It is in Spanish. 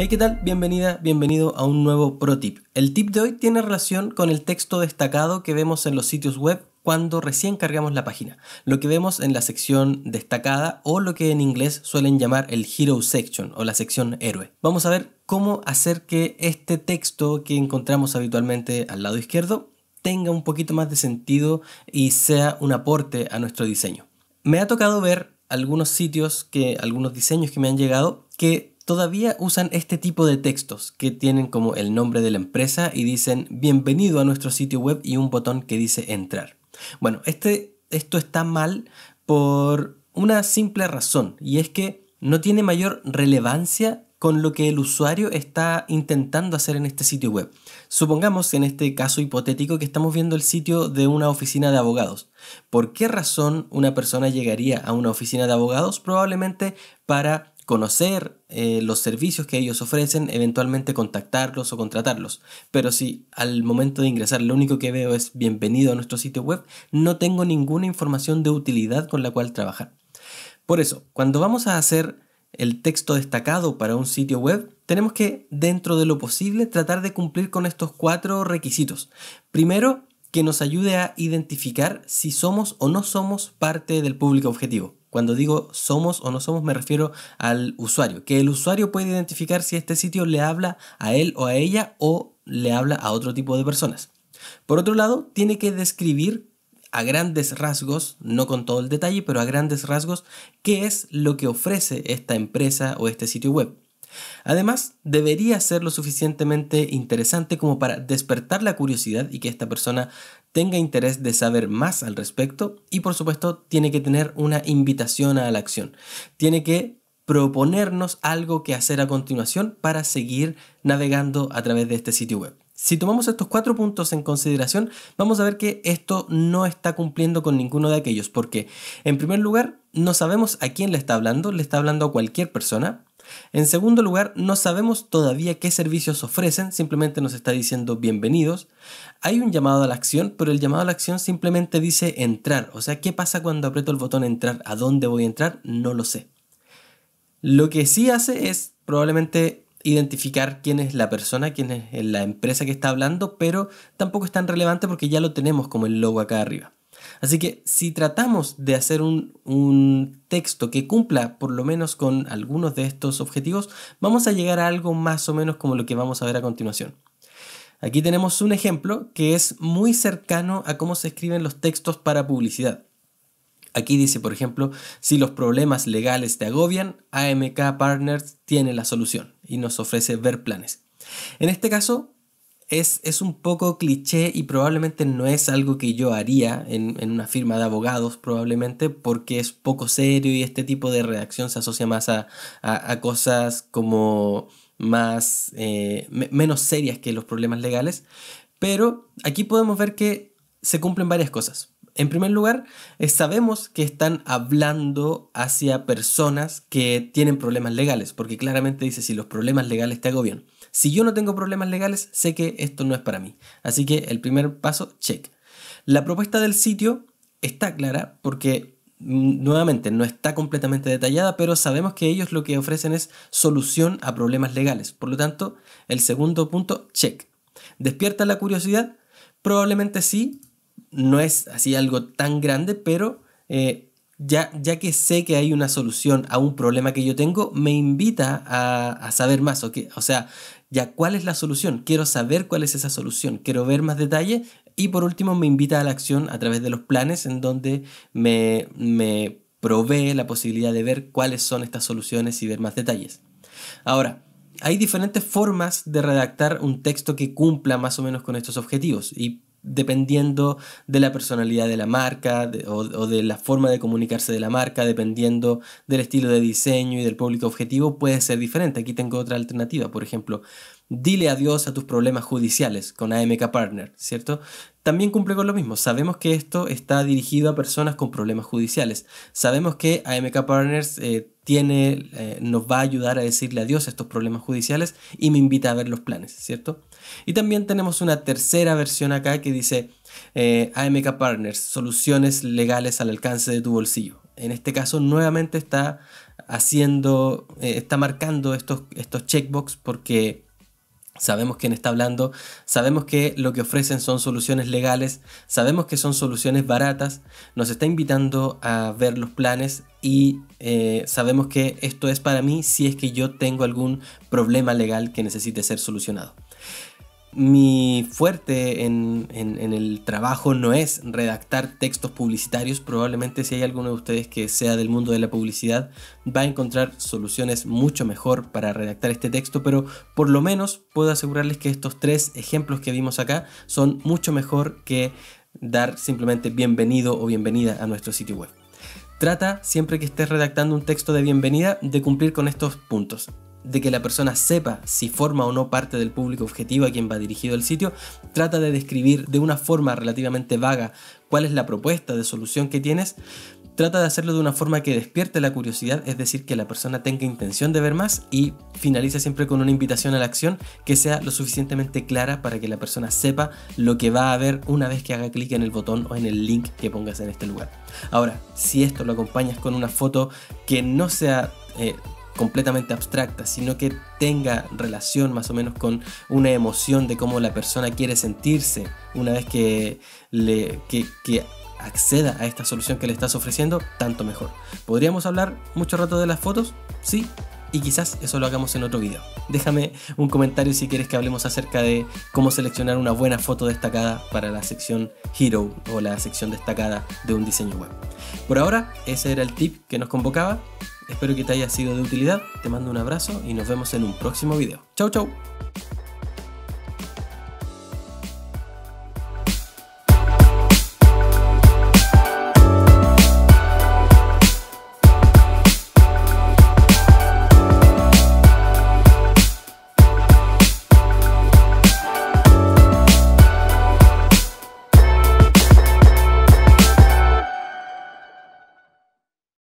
Hey, ¿qué tal? Bienvenida, bienvenido a un nuevo pro tip. El tip de hoy tiene relación con el texto destacado que vemos en los sitios web cuando recién cargamos la página, lo que vemos en la sección destacada o lo que en inglés suelen llamar el Hero Section o la sección héroe. Vamos a ver cómo hacer que este texto que encontramos habitualmente al lado izquierdo tenga un poquito más de sentido y sea un aporte a nuestro diseño. Me ha tocado ver algunos sitios que algunos diseños que me han llegado que todavía usan este tipo de textos que tienen como el nombre de la empresa y dicen bienvenido a nuestro sitio web y un botón que dice entrar. Bueno, este, esto está mal por una simple razón y es que no tiene mayor relevancia con lo que el usuario está intentando hacer en este sitio web. Supongamos en este caso hipotético que estamos viendo el sitio de una oficina de abogados. ¿Por qué razón una persona llegaría a una oficina de abogados? Probablemente para conocer eh, los servicios que ellos ofrecen, eventualmente contactarlos o contratarlos. Pero si al momento de ingresar lo único que veo es bienvenido a nuestro sitio web, no tengo ninguna información de utilidad con la cual trabajar. Por eso, cuando vamos a hacer el texto destacado para un sitio web, tenemos que, dentro de lo posible, tratar de cumplir con estos cuatro requisitos. Primero, que nos ayude a identificar si somos o no somos parte del público objetivo. Cuando digo somos o no somos me refiero al usuario, que el usuario puede identificar si este sitio le habla a él o a ella o le habla a otro tipo de personas. Por otro lado, tiene que describir a grandes rasgos, no con todo el detalle, pero a grandes rasgos, qué es lo que ofrece esta empresa o este sitio web. Además, debería ser lo suficientemente interesante como para despertar la curiosidad y que esta persona tenga interés de saber más al respecto y por supuesto tiene que tener una invitación a la acción. Tiene que proponernos algo que hacer a continuación para seguir navegando a través de este sitio web. Si tomamos estos cuatro puntos en consideración, vamos a ver que esto no está cumpliendo con ninguno de aquellos, porque en primer lugar, no sabemos a quién le está hablando, le está hablando a cualquier persona, en segundo lugar, no sabemos todavía qué servicios ofrecen, simplemente nos está diciendo bienvenidos. Hay un llamado a la acción, pero el llamado a la acción simplemente dice entrar, o sea, ¿qué pasa cuando aprieto el botón entrar? ¿A dónde voy a entrar? No lo sé. Lo que sí hace es probablemente identificar quién es la persona, quién es la empresa que está hablando, pero tampoco es tan relevante porque ya lo tenemos como el logo acá arriba. Así que si tratamos de hacer un, texto que cumpla por lo menos con algunos de estos objetivos, vamos a llegar a algo más o menos como lo que vamos a ver a continuación. Aquí tenemos un ejemplo que es muy cercano a cómo se escriben los textos para publicidad. Aquí dice, por ejemplo, si los problemas legales te agobian, AMK Partners tiene la solución y nos ofrece ver planes. En este caso, es, un poco cliché y probablemente no es algo que yo haría en, una firma de abogados, probablemente porque es poco serio y este tipo de reacción se asocia más a, cosas como más eh, menos serias que los problemas legales. Pero aquí podemos ver que se cumplen varias cosas. En primer lugar, eh, sabemos que están hablando hacia personas que tienen problemas legales, porque claramente dice si los problemas legales te hago bien si yo no tengo problemas legales, sé que esto no es para mí. Así que el primer paso, check. La propuesta del sitio está clara porque mm, nuevamente no está completamente detallada, pero sabemos que ellos lo que ofrecen es solución a problemas legales. Por lo tanto, el segundo punto, check. ¿Despierta la curiosidad? Probablemente sí, no es así algo tan grande, pero eh, ya, ya que sé que hay una solución a un problema que yo tengo, me invita a, saber más. O sea, ya cuál es la solución, quiero saber cuál es esa solución, quiero ver más detalle y por último me invita a la acción a través de los planes en donde me, me provee la posibilidad de ver cuáles son estas soluciones y ver más detalles. Ahora, hay diferentes formas de redactar un texto que cumpla más o menos con estos objetivos y dependiendo de la personalidad de la marca o, de la forma de comunicarse de la marca, dependiendo del estilo de diseño y del público objetivo, puede ser diferente. Aquí tengo otra alternativa, por ejemplo, Dile adiós a tus problemas judiciales con AMK Partners, ¿cierto? También cumple con lo mismo. Sabemos que esto está dirigido a personas con problemas judiciales. Sabemos que AMK Partners eh, tiene, eh, nos va a ayudar a decirle adiós a estos problemas judiciales y me invita a ver los planes, ¿cierto? Y también tenemos una tercera versión acá que dice eh, AMK Partners, soluciones legales al alcance de tu bolsillo. En este caso, nuevamente está haciendo, está marcando estos, estos checkbox porque Sabemos quién está hablando, sabemos que lo que ofrecen son soluciones legales, sabemos que son soluciones baratas, nos está invitando a ver los planes y eh, sabemos que esto es para mí si es que yo tengo algún problema legal que necesite ser solucionado mi fuerte en, el trabajo no es redactar textos publicitarios. Probablemente si hay alguno de ustedes que sea del mundo de la publicidad, va a encontrar soluciones mucho mejor para redactar este texto, pero por lo menos puedo asegurarles que estos tres ejemplos que vimos acá son mucho mejor que dar simplemente bienvenido o bienvenida a nuestro sitio web. Trata, siempre que estés redactando un texto de bienvenida, de cumplir con estos puntos de que la persona sepa si forma o no parte del público objetivo a quien va dirigido el sitio, trata de describir de una forma relativamente vaga cuál es la propuesta de solución que tienes, trata de hacerlo de una forma que despierte la curiosidad, es decir, que la persona tenga intención de ver más y finaliza siempre con una invitación a la acción que sea lo suficientemente clara para que la persona sepa lo que va a ver una vez que haga clic en el botón o en el link que pongas en este lugar. Ahora, si esto lo acompañas con una foto que no sea... Eh, completamente abstracta, sino que tenga relación más o menos con una emoción de cómo la persona quiere sentirse una vez que, le, acceda a esta solución que le estás ofreciendo, tanto mejor. ¿Podríamos hablar mucho rato de las fotos? Sí. Y quizás eso lo hagamos en otro video. Déjame un comentario si quieres que hablemos acerca de cómo seleccionar una buena foto destacada para la sección Hero o la sección destacada de un diseño web. Por ahora, ese era el tip que nos convocaba. Espero que te haya sido de utilidad, te mando un abrazo y nos vemos en un próximo video. Chao, chau.